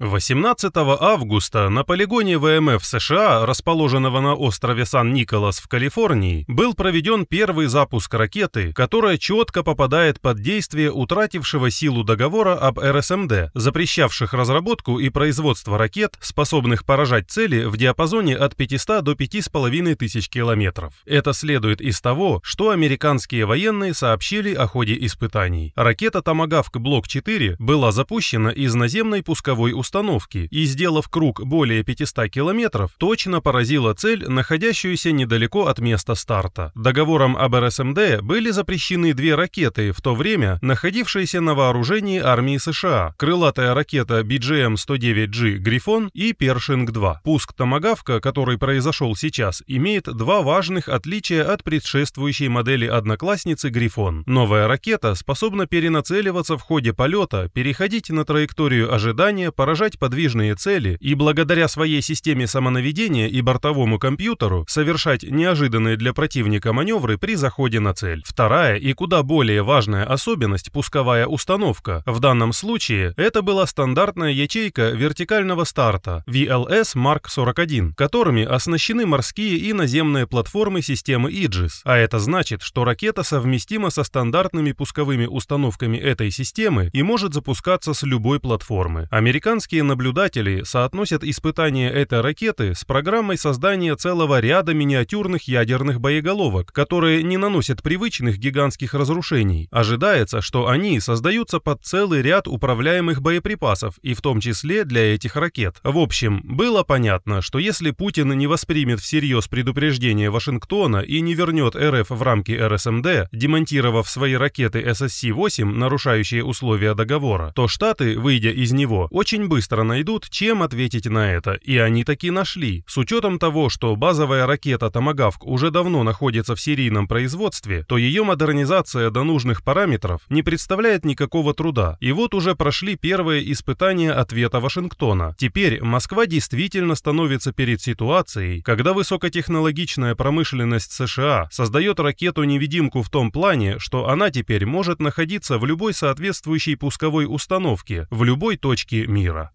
18 августа на полигоне ВМФ США, расположенного на острове Сан-Николас в Калифорнии, был проведен первый запуск ракеты, которая четко попадает под действие утратившего силу договора об РСМД, запрещавших разработку и производство ракет, способных поражать цели в диапазоне от 500 до 5500 километров. Это следует из того, что американские военные сообщили о ходе испытаний. Ракета «Томагавк Блок-4» была запущена из наземной пусковой установки установки и, сделав круг более 500 километров, точно поразила цель, находящуюся недалеко от места старта. Договором об РСМД были запрещены две ракеты, в то время находившиеся на вооружении армии США, крылатая ракета BGM-109G эм «Грифон» и «Першинг-2». Пуск «Томагавка», который произошел сейчас, имеет два важных отличия от предшествующей модели одноклассницы «Грифон». Новая ракета способна перенацеливаться в ходе полета, переходить на траекторию ожидания, поражать изображать подвижные цели и благодаря своей системе самонаведения и бортовому компьютеру совершать неожиданные для противника маневры при заходе на цель. Вторая и куда более важная особенность – пусковая установка. В данном случае это была стандартная ячейка вертикального старта VLS Mark 41, которыми оснащены морские и наземные платформы системы Иджис, а это значит, что ракета совместима со стандартными пусковыми установками этой системы и может запускаться с любой платформы. Американские Американские наблюдатели соотносят испытания этой ракеты с программой создания целого ряда миниатюрных ядерных боеголовок, которые не наносят привычных гигантских разрушений. Ожидается, что они создаются под целый ряд управляемых боеприпасов, и в том числе для этих ракет. В общем, было понятно, что если Путин не воспримет всерьез предупреждение Вашингтона и не вернет РФ в рамки РСМД, демонтировав свои ракеты ССС-8, нарушающие условия договора, то Штаты, выйдя из него, очень быстро быстро найдут, чем ответить на это, и они таки нашли. С учетом того, что базовая ракета «Томагавк» уже давно находится в серийном производстве, то ее модернизация до нужных параметров не представляет никакого труда. И вот уже прошли первые испытания ответа Вашингтона. Теперь Москва действительно становится перед ситуацией, когда высокотехнологичная промышленность США создает ракету-невидимку в том плане, что она теперь может находиться в любой соответствующей пусковой установке, в любой точке мира.